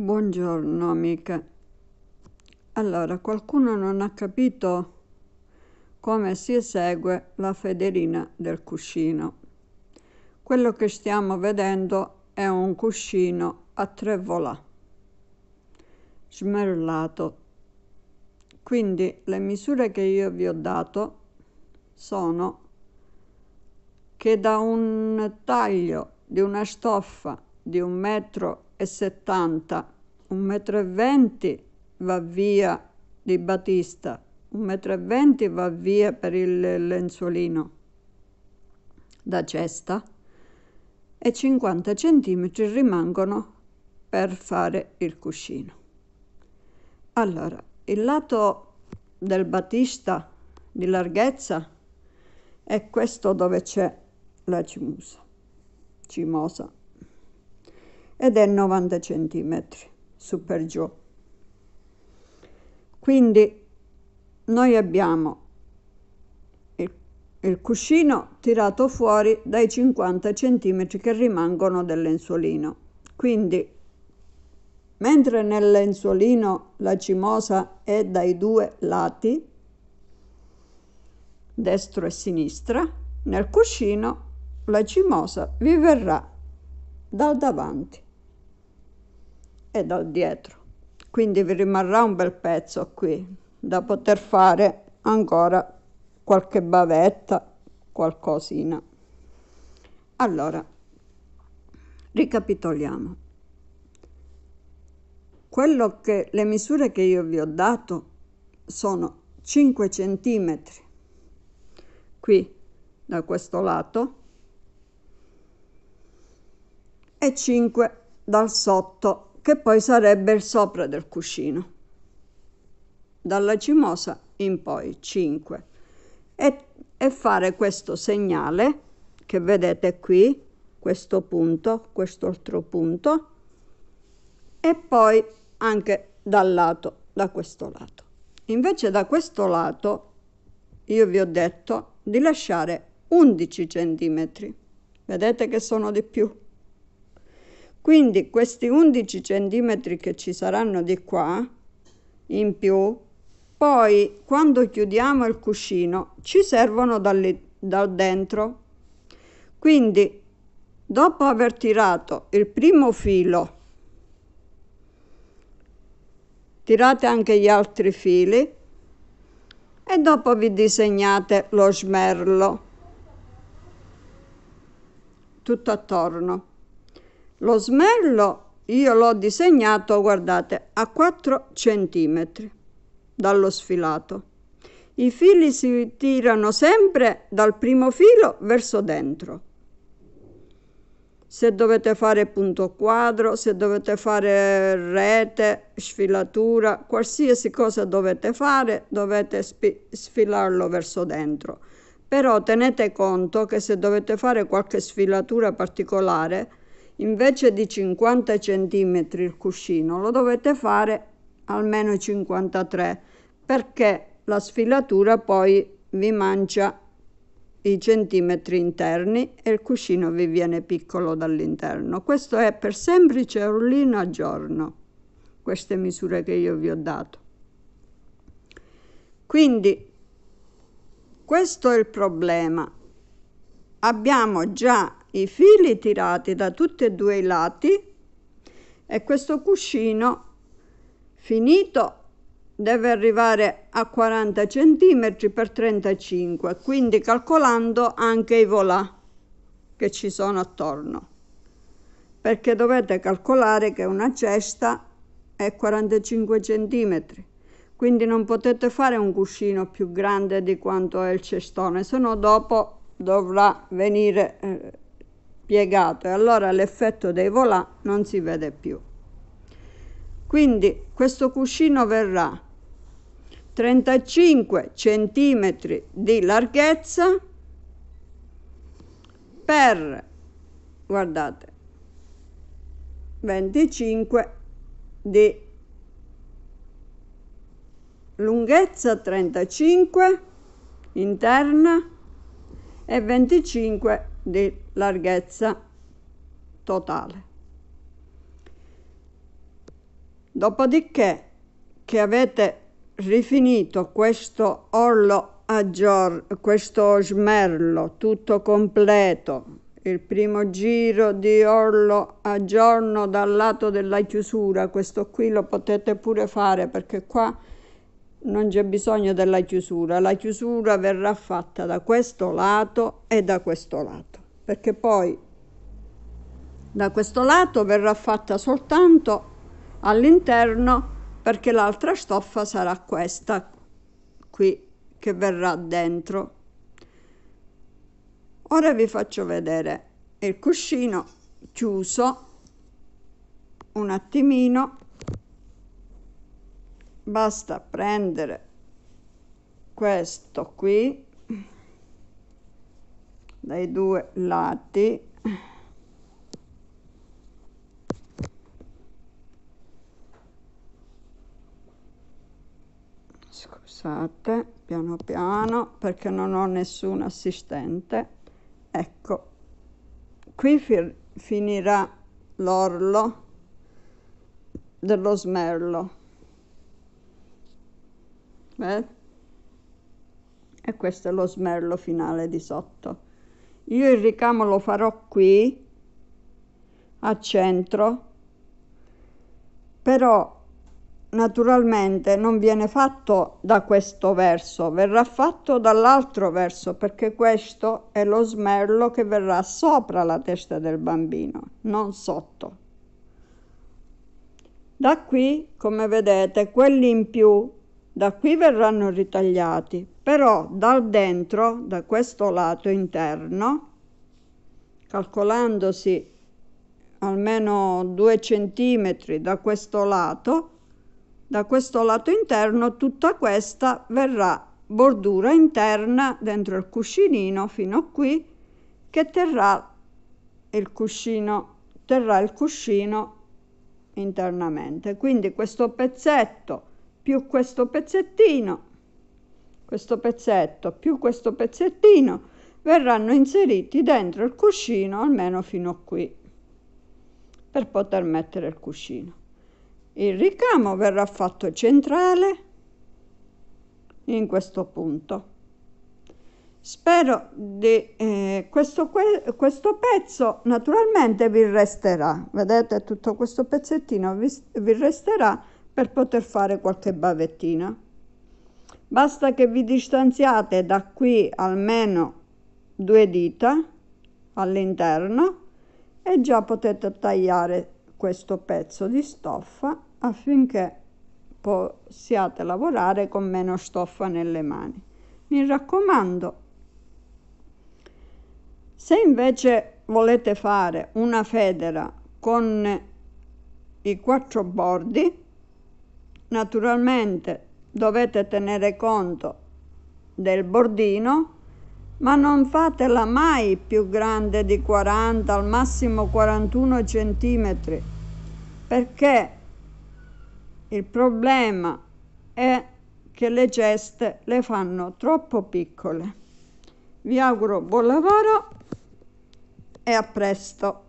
Buongiorno amica. Allora, qualcuno non ha capito come si esegue la federina del cuscino. Quello che stiamo vedendo è un cuscino a tre volà, smerlato. Quindi le misure che io vi ho dato sono che da un taglio di una stoffa di un metro e 1,70 1,20 m va via di Batista, 1,20 m va via per il lenzuolino da cesta e 50 centimetri rimangono per fare il cuscino. Allora, il lato del batista di larghezza è questo dove c'è la cimusa, cimosa ed è 90 cm su per giù. Quindi noi abbiamo il, il cuscino tirato fuori dai 50 cm che rimangono del lenzuolino. Quindi mentre nel lenzuolino la cimosa è dai due lati, destro e sinistra, nel cuscino la cimosa vi verrà dal davanti e dal dietro. Quindi vi rimarrà un bel pezzo qui da poter fare ancora qualche bavetta, qualcosina. Allora, ricapitoliamo. Quello che le misure che io vi ho dato sono 5 centimetri qui da questo lato e 5 dal sotto che poi sarebbe il sopra del cuscino. Dalla cimosa in poi 5 e, e fare questo segnale che vedete qui, questo punto, quest'altro punto e poi anche dal lato, da questo lato. Invece da questo lato io vi ho detto di lasciare 11 centimetri. Vedete che sono di più? Quindi questi 11 centimetri che ci saranno di qua in più, poi quando chiudiamo il cuscino ci servono dalle, dal dentro. Quindi dopo aver tirato il primo filo, tirate anche gli altri fili e dopo vi disegnate lo smerlo tutto attorno. Lo smello io l'ho disegnato, guardate, a 4 cm dallo sfilato. I fili si tirano sempre dal primo filo verso dentro. Se dovete fare punto quadro, se dovete fare rete, sfilatura, qualsiasi cosa dovete fare, dovete sfilarlo verso dentro. Però tenete conto che se dovete fare qualche sfilatura particolare, invece di 50 cm il cuscino lo dovete fare almeno 53 perché la sfilatura poi vi mancia i centimetri interni e il cuscino vi viene piccolo dall'interno questo è per semplice rullino a giorno queste misure che io vi ho dato quindi questo è il problema abbiamo già i fili tirati da tutti e due i lati e questo cuscino finito deve arrivare a 40 cm per 35 quindi calcolando anche i volà che ci sono attorno perché dovete calcolare che una cesta è 45 cm quindi non potete fare un cuscino più grande di quanto è il cestone se no dopo dovrà venire eh, piegato e allora l'effetto dei volà non si vede più. Quindi questo cuscino verrà 35 cm di larghezza per guardate 25 di lunghezza 35 interna e 25 di larghezza totale. Dopodiché che avete rifinito questo orlo a giorno, questo smerlo tutto completo, il primo giro di orlo a giorno dal lato della chiusura, questo qui lo potete pure fare perché qua non c'è bisogno della chiusura, la chiusura verrà fatta da questo lato e da questo lato, perché poi da questo lato verrà fatta soltanto all'interno perché l'altra stoffa sarà questa qui che verrà dentro. Ora vi faccio vedere il cuscino chiuso un attimino basta prendere questo qui dai due lati scusate piano piano perché non ho nessun assistente ecco qui fi finirà l'orlo dello smerlo eh? e questo è lo smerlo finale di sotto io il ricamo lo farò qui a centro però naturalmente non viene fatto da questo verso, verrà fatto dall'altro verso perché questo è lo smerlo che verrà sopra la testa del bambino, non sotto. Da qui, come vedete, quelli in più da qui verranno ritagliati, però dal dentro, da questo lato interno, calcolandosi almeno 2 centimetri da questo lato, da questo lato interno tutta questa verrà bordura interna dentro il cuscinino fino a qui che terrà il cuscino, terrà il cuscino internamente. Quindi questo pezzetto più questo pezzettino, questo pezzetto più questo pezzettino verranno inseriti dentro il cuscino almeno fino a qui per poter mettere il cuscino. Il ricamo verrà fatto centrale in questo punto. Spero di eh, questo, questo pezzo naturalmente vi resterà, vedete tutto questo pezzettino vi, vi resterà per poter fare qualche bavettina. Basta che vi distanziate da qui almeno due dita all'interno e già potete tagliare questo pezzo di stoffa affinché possiate lavorare con meno stoffa nelle mani. Mi raccomando, se invece volete fare una federa con i quattro bordi, Naturalmente dovete tenere conto del bordino, ma non fatela mai più grande di 40, al massimo 41 centimetri perché il problema è che le ceste le fanno troppo piccole. Vi auguro buon lavoro e a presto!